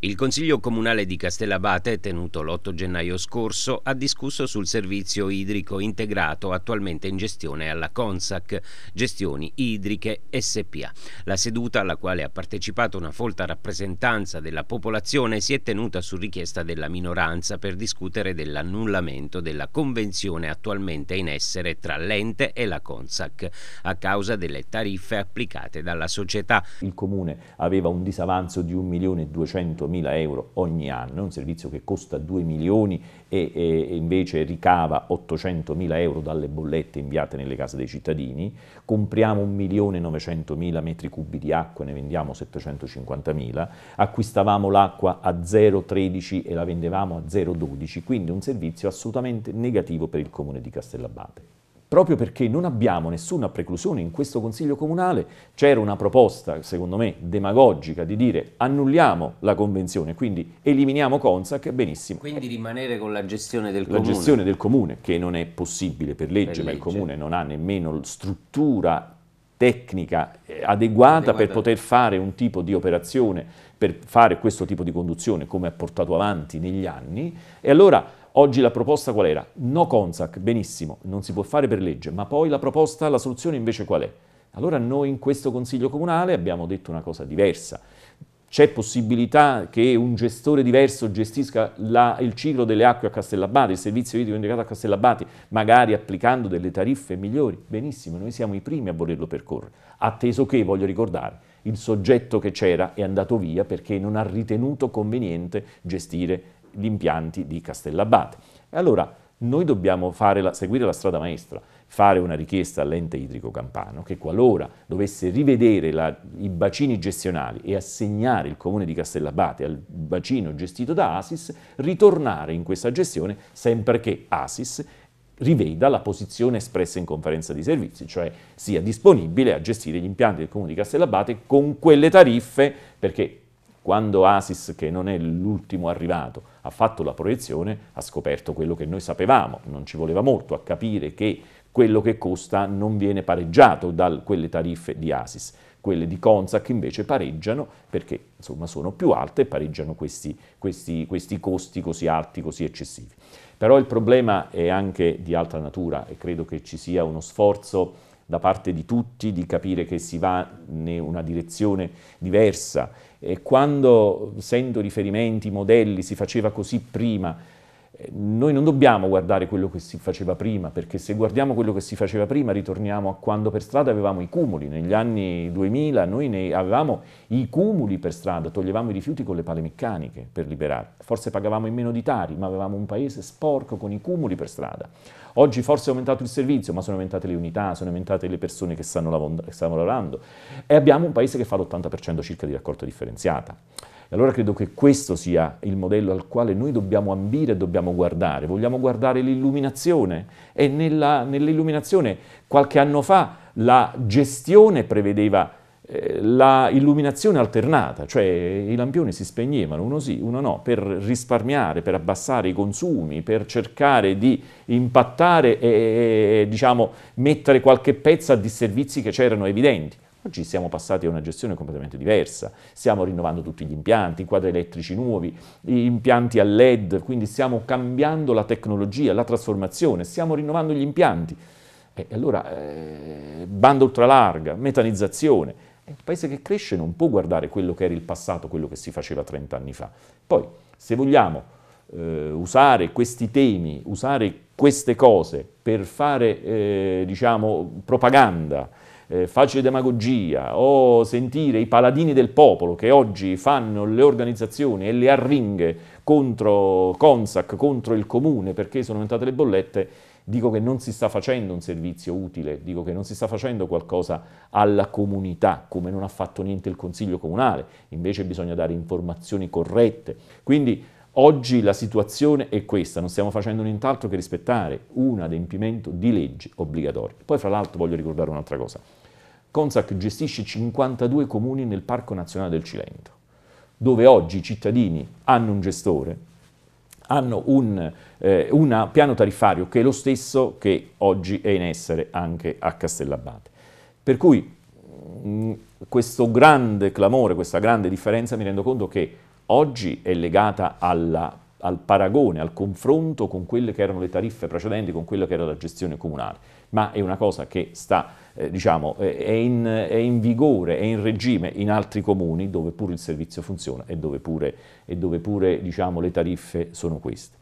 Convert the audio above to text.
Il Consiglio Comunale di Castellabate, tenuto l'8 gennaio scorso, ha discusso sul servizio idrico integrato attualmente in gestione alla CONSAC, Gestioni Idriche SPA. La seduta, alla quale ha partecipato una folta rappresentanza della popolazione, si è tenuta su richiesta della minoranza per discutere dell'annullamento della convenzione attualmente in essere tra l'ente e la CONSAC a causa delle tariffe applicate dalla società. Il Comune aveva un disavanzo di 1.200.000 4.000 euro ogni anno, è un servizio che costa 2 milioni e, e invece ricava 800.000 euro dalle bollette inviate nelle case dei cittadini, compriamo 1.900.000 metri cubi di acqua e ne vendiamo 750.000, acquistavamo l'acqua a 0,13 e la vendevamo a 0,12, quindi un servizio assolutamente negativo per il comune di Castellabate proprio perché non abbiamo nessuna preclusione in questo Consiglio Comunale, c'era una proposta, secondo me, demagogica di dire annulliamo la convenzione, quindi eliminiamo Consac, benissimo. Quindi rimanere con la gestione del la Comune. La gestione del Comune, che non è possibile per legge, per legge, ma il Comune non ha nemmeno struttura tecnica adeguata, eh, adeguata per poter fare un tipo di operazione, per fare questo tipo di conduzione come ha portato avanti negli anni, e allora Oggi la proposta qual era? No Consac, benissimo, non si può fare per legge, ma poi la proposta, la soluzione invece qual è? Allora noi in questo Consiglio Comunale abbiamo detto una cosa diversa. C'è possibilità che un gestore diverso gestisca la, il ciclo delle acque a Castellabate, il servizio idrico indicato a Castellabate, magari applicando delle tariffe migliori? Benissimo, noi siamo i primi a volerlo percorrere. Atteso che, voglio ricordare, il soggetto che c'era è andato via perché non ha ritenuto conveniente gestire il gli impianti di Castellabate. E allora noi dobbiamo la, seguire la strada maestra, fare una richiesta all'ente idrico campano che qualora dovesse rivedere la, i bacini gestionali e assegnare il comune di Castellabate al bacino gestito da Asis, ritornare in questa gestione sempre che Asis riveda la posizione espressa in conferenza di servizi, cioè sia disponibile a gestire gli impianti del comune di Castellabate con quelle tariffe, perché quando Asis, che non è l'ultimo arrivato, ha fatto la proiezione, ha scoperto quello che noi sapevamo, non ci voleva molto a capire che quello che costa non viene pareggiato da quelle tariffe di Asis. Quelle di Consac invece pareggiano perché insomma, sono più alte e pareggiano questi, questi, questi costi così alti, così eccessivi. Però il problema è anche di altra natura e credo che ci sia uno sforzo da parte di tutti di capire che si va in una direzione diversa e quando sento riferimenti, modelli, si faceva così prima, noi non dobbiamo guardare quello che si faceva prima, perché se guardiamo quello che si faceva prima ritorniamo a quando per strada avevamo i cumuli. Negli anni 2000 noi avevamo i cumuli per strada, toglievamo i rifiuti con le pale meccaniche per liberare. Forse pagavamo in meno di tari, ma avevamo un paese sporco con i cumuli per strada. Oggi forse è aumentato il servizio, ma sono aumentate le unità, sono aumentate le persone che stanno lavorando e abbiamo un paese che fa l'80% circa di raccolta differenziata. E allora credo che questo sia il modello al quale noi dobbiamo ambire e dobbiamo guardare. Vogliamo guardare l'illuminazione e nell'illuminazione qualche anno fa la gestione prevedeva eh, l'illuminazione alternata, cioè i lampioni si spegnevano, uno sì, uno no, per risparmiare, per abbassare i consumi, per cercare di impattare e, e diciamo, mettere qualche pezzo a disservizi che c'erano evidenti. Oggi siamo passati a una gestione completamente diversa, stiamo rinnovando tutti gli impianti, quadri elettrici nuovi, impianti a LED, quindi stiamo cambiando la tecnologia, la trasformazione, stiamo rinnovando gli impianti. E allora, eh, banda ultralarga, metanizzazione, il paese che cresce non può guardare quello che era il passato, quello che si faceva 30 anni fa. Poi, se vogliamo eh, usare questi temi, usare queste cose per fare, eh, diciamo, propaganda, eh, facile demagogia o sentire i paladini del popolo che oggi fanno le organizzazioni e le arringhe contro Consac, contro il comune perché sono aumentate le bollette, dico che non si sta facendo un servizio utile, dico che non si sta facendo qualcosa alla comunità, come non ha fatto niente il Consiglio Comunale, invece bisogna dare informazioni corrette. Quindi Oggi la situazione è questa, non stiamo facendo nient'altro che rispettare un adempimento di leggi obbligatorie. Poi fra l'altro voglio ricordare un'altra cosa. Consac gestisce 52 comuni nel Parco Nazionale del Cilento, dove oggi i cittadini hanno un gestore, hanno un eh, piano tariffario che è lo stesso che oggi è in essere anche a Castellabate. Per cui mh, mm, questo grande clamore, questa grande differenza mi rendo conto che oggi è legata alla, al paragone, al confronto con quelle che erano le tariffe precedenti, con quella che era la gestione comunale ma è una cosa che sta, eh, diciamo, eh, è in, è in, vigore, è in regime in altri comuni dove pure il servizio funziona e dove pure, e dove pure diciamo, le tariffe sono queste.